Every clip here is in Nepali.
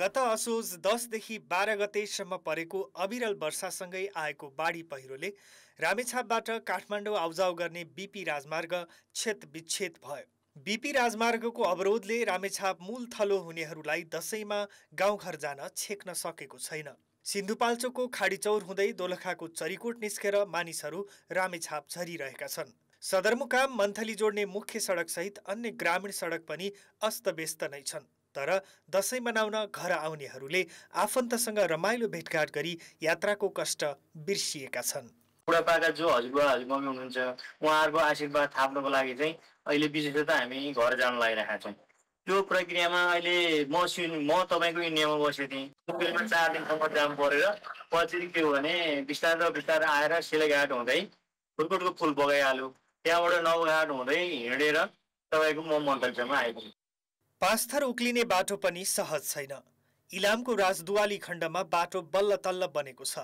गत असोज दसदेखि बाह्र गतेसम्म परेको अविरल वर्षासँगै आएको बाढी पहिरोले रामेछापबाट काठमाडौँ आउजाउ गर्ने बिपी राजमार्ग क्षेत्र विच्छेद भयो बिपी राजमार्गको अवरोधले रामेछाप मूल थलो हुनेहरूलाई दसैँमा गाउँघर जान छेक्न सकेको छैन सिन्धुपाल्चोको खाडीचौर हुँदै दोलखाको चरीकोट निस्केर मानिसहरू रामेछाप झरिरहेका छन् सदरमुकाम मन्थली जोड्ने मुख्य सडकसहित अन्य ग्रामीण सडक पनि अस्तव्यस्त नै छन् तर दसैँ मनाउन घर आउनेहरूले आफन्तसँग रमाइलो भेटघाट गरी यात्राको कष्ट बिर्सिएका छन् बुढापाका जो हजुरबा हजुरबा हुनुहुन्छ उहाँहरूको आशीर्वाद थाप्नको लागि चाहिँ अहिले विशेष त हामी घर जान लागिरहेका छौँ त्यो प्रक्रियामा अहिले म सुन म तपाईँको इन्डियामा बसेको थिएँ चार दिनसम्म जाम परेर पछि के हो भने बिस्तारो बिस्तारै आएर सिलेघाट हुँदै फुलकोटको फुल बगाइहाल्यो त्यहाँबाट नौघाट हुँदै हिँडेर तपाईँको म मन्तव्यमा आएको पास्थर उक्लिने बाटो पनि सहज छैन इलामको राजदुवाली खण्डमा बाटो बल्ल तल्ल बनेको छ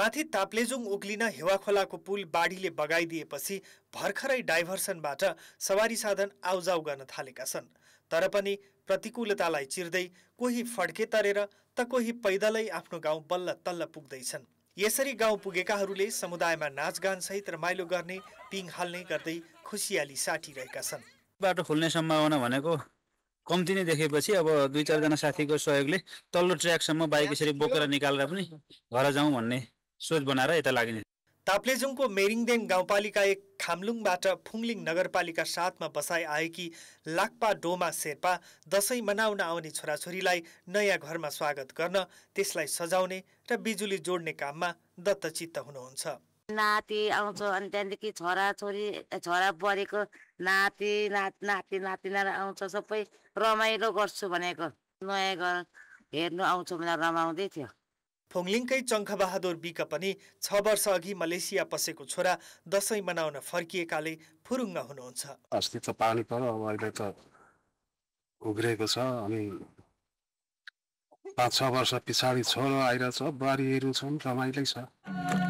माथि ताप्लेजुङ उक्लिन हेवाखोलाको पुल बाढीले बगाइदिएपछि भर्खरै डाइभर्सनबाट सवारी साधन आउजाउ गर्न थालेका छन् तर पनि प्रतिकूलतालाई चिर्दै कोही फड्के तरेर त कोही पैदलै आफ्नो गाउँ बल्ल तल्ल पुग्दैछन् यसरी गाउँ पुगेकाहरूले समुदायमा नाचगानसहित रमाइलो गर्ने पिङ हाल्ने गर्दै खुसियाली साटिरहेका छन् बाटो खुल्ने सम्भावना भनेको कम्ती नै देखेपछि अब दुई चारजना साथीको सहयोगले तल्लो ट्र्याकसम्म बाइक यसरी बोकेर निकालेर पनि घर जाउँ भन्ने सोच बनाएर यता लाग्ने ताप्लेजुङको मेरिङदेन गाउँपालिका एक खामलुङबाट फुङलिङ नगरपालिका साथमा बसाइ आएकी लाक्पा डोमा शेर्पा दसैँ मनाउन आउने छोराछोरीलाई नयाँ घरमा स्वागत गर्न त्यसलाई सजाउने र बिजुली जोड्ने काममा दत्तचित्त हुनुहुन्छ नाति आउँछ अनि त्यहाँदेखि छोरा छोरी छोरा बढेको नाति नाति नाति नातिना आउँछ सबै रमाइलो गर्छु भनेको नयाँ घर हेर्नु आउँछ भनेर रमाउँदै थियो फोङलिङकै चङ्खबहादुर बिका पनि छ वर्ष अघि मलेसिया पसेको छोरा दसैँ मनाउन फर्किएकाले फुरुङ्ग हुनुहुन्छ अस्ति त पानी पर्यो अब अहिले त उग्रेको छ अनि पाँच छ वर्ष पछाडि छोरो आइरहेछ बुहारीहरू छन् रमाइलै छ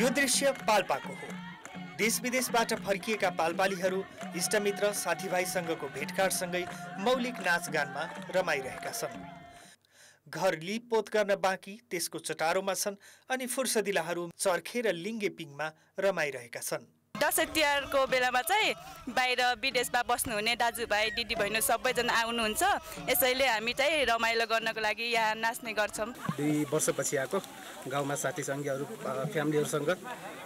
यो दृश्य पाल्पाको हो देश विदेशबाट फर्किएका पाल्पालीहरू इष्टमित्र साथीभाइसँगको भेटघाटसँगै मौलिक नाचगानमा रमाइरहेका छन् घर लिपपोत गर्न बाँकी त्यसको चटारोमा छन् अनि फुर्सदिलाहरू चर्खे र लिङ्गे पिङमा रमाइरहेका छन् दसैँ तिहारको बेलामा चाहिँ बाहिर विदेशमा बस्नुहुने दाजुभाइ दिदीबहिनी सबैजना आउनुहुन्छ यसैले हामी चाहिँ रमाइलो गर्नको लागि यहाँ नाच्ने गर्छौँ दुई वर्षपछि आएको गाउँमा साथी सङ्घीयहरू फ्यामिलीहरूसँग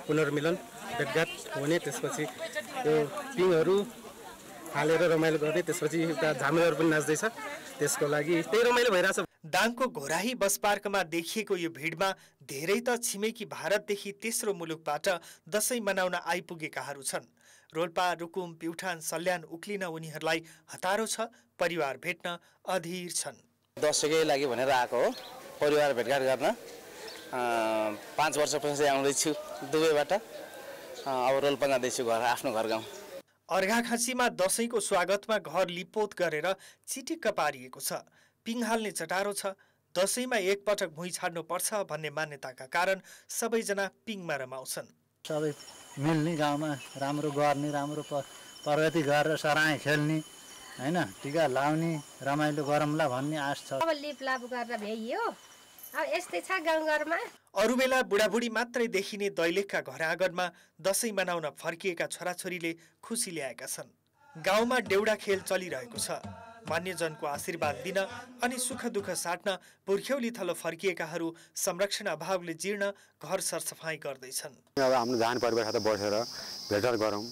पुनर्मिलन भेटघाट हुने त्यसपछि त्यो पिङहरू हालेर रमाइलो गर्ने त्यसपछि एउटा झामेलाहरू पनि नाच्दैछ त्यसको लागि त्यही रमाइलो भइरहेछ दाङको घोराही बस पार्कमा देखिएको यो भिडमा धेरै त छिमेकी भारतदेखि तेस्रो मुलुकबाट दसैँ मनाउन आइपुगेकाहरू छन् रोल्पा रुकुम प्युठान सल्यान उक्लिन उनीहरूलाई हतारो छ परिवार भेट्न अधीर छन् दसैँकै लागि भनेर आएको हो परिवार भेटघाट गर्न पाँच वर्ष पछि आउँदैछु दुबईबाट अब रोल्पा जाँदैछु घर आफ्नो घर गाउँ अर्घाखाँसीमा दसैँको स्वागतमा घर लिपोत गरेर चिटिक्क पारिएको छ पिङ हाल्ने चटारो छ दसैँमा एकपटक भुइँ छाड्नुपर्छ भन्ने मान्यताका कारण सबैजना पिङमा रमाउँछन् सबै मिल्ने गाउँमा राम्रो गर्ने राम्रो प्रगति गरेर सराय खेल्ने होइन टिका लाउने रमाइलो गरौँला भन्ने आश छ अब गरेर अब यस्तै छ गाउँघरमा अरू बेला बुढाबुढी मात्रै देखिने दैलेखका घर आँगनमा दसैँ मनाउन फर्किएका छोराछोरीले खुसी ल्याएका छन् गाउँमा डेउडा खेल चलिरहेको छ मान्यजनको आशीर्वाद दिन अनि सुख दुःख साट्न पुर्ख्यौली थलो फर्किएकाहरू संरक्षण अभावले जीर्ण घर सरसफाई गर्दैछन् अब हाम्रो जान परिवार साथ बसेर भेटघाट गरौँ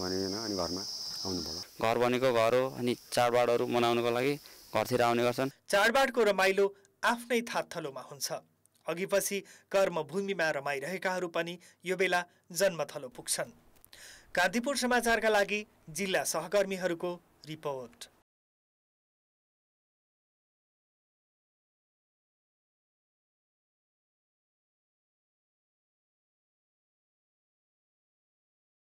भने अनि घरमा आउनु भयो घर भनेको घर हो अनि चाडबाडहरू मनाउनको लागि घरतिर आउने गर्छन् चाडबाडको रमाइलो आफ्नै थातथलोमा हुन्छ अघिपछि कर्मभूमिमा रमाइरहेकाहरू पनि यो बेला जन्मथलो पुग्छन् कान्तिपुर समाचारका लागि जिल्ला सहकर्मीहरूको रिपोर्ट